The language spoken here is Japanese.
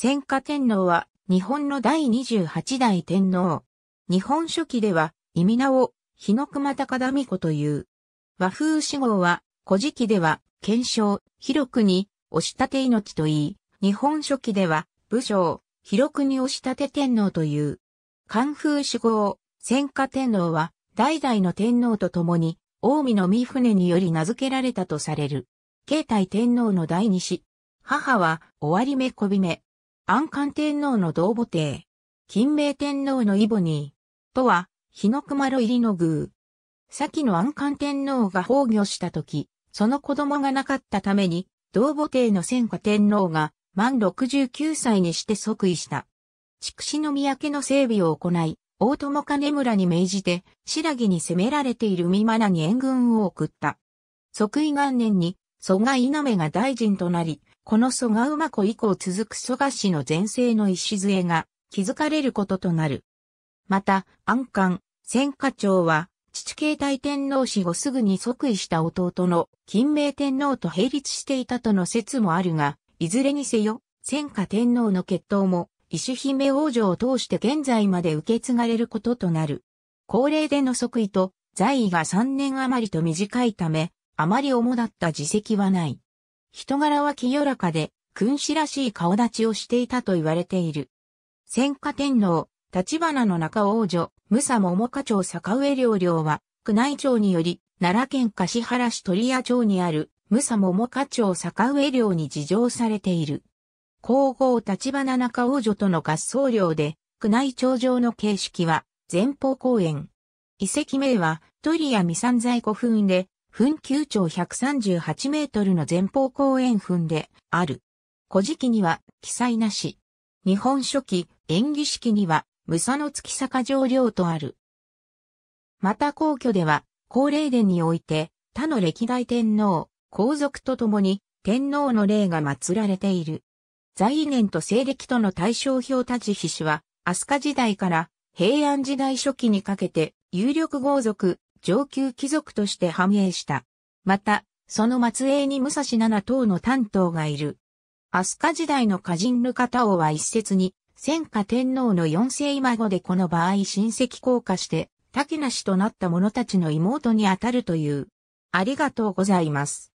戦火天皇は日本の第28代天皇。日本書期では、意味名を、日の熊高田美子という。和風史号は、古事記では、検証、広国、押し立て命といい、日本書期では、武将、広国押し立て天皇という。寒風史号、戦火天皇は、代々の天皇と共に、近江の御船により名付けられたとされる。慶太天皇の第二子。母は、終わり目こびめ。安官天皇の同母帝、金明天皇のイボニー、とは、日の熊路入りの宮。先の安官天皇が崩御した時、その子供がなかったために、同母帝の戦火天皇が、満69歳にして即位した。筑紫の宮家の整備を行い、大友金村に命じて、白木に攻められている三真に援軍を送った。即位元年に、蘇我稲目が大臣となり、この蘇我馬子以降続く蘇我氏の前世の礎が築かれることとなる。また、安官、千家長は、父慶大天皇死後すぐに即位した弟の金明天皇と並立していたとの説もあるが、いずれにせよ、千家天皇の血統も、石姫王女を通して現在まで受け継がれることとなる。高齢での即位と在位が3年余りと短いため、あまり主だった自責はない。人柄は清らかで、君子らしい顔立ちをしていたと言われている。戦火天皇、立花の中王女、武蔵桃花町坂上領領は、宮内庁により、奈良県橿原市鳥屋町にある、武蔵桃花町坂上領に事情されている。皇后立花中王女との合奏領で、宮内庁上の形式は、前方公園。遺跡名は、トリア未山在古墳で、墳丘長138メートルの前方後円墳である。古事記には記載なし。日本書紀、演技式には、武佐野月坂上領とある。また皇居では、高霊殿において、他の歴代天皇、皇族と共に、天皇の霊が祀られている。在位年と西暦との対象表立ち碑氏は、飛鳥時代から平安時代初期にかけて、有力豪族、上級貴族として繁栄した。また、その末裔に武蔵七等の担当がいる。飛鳥時代の歌人ルカタオは一説に、戦火天皇の四世孫でこの場合親戚降下して、竹なしとなった者たちの妹にあたるという。ありがとうございます。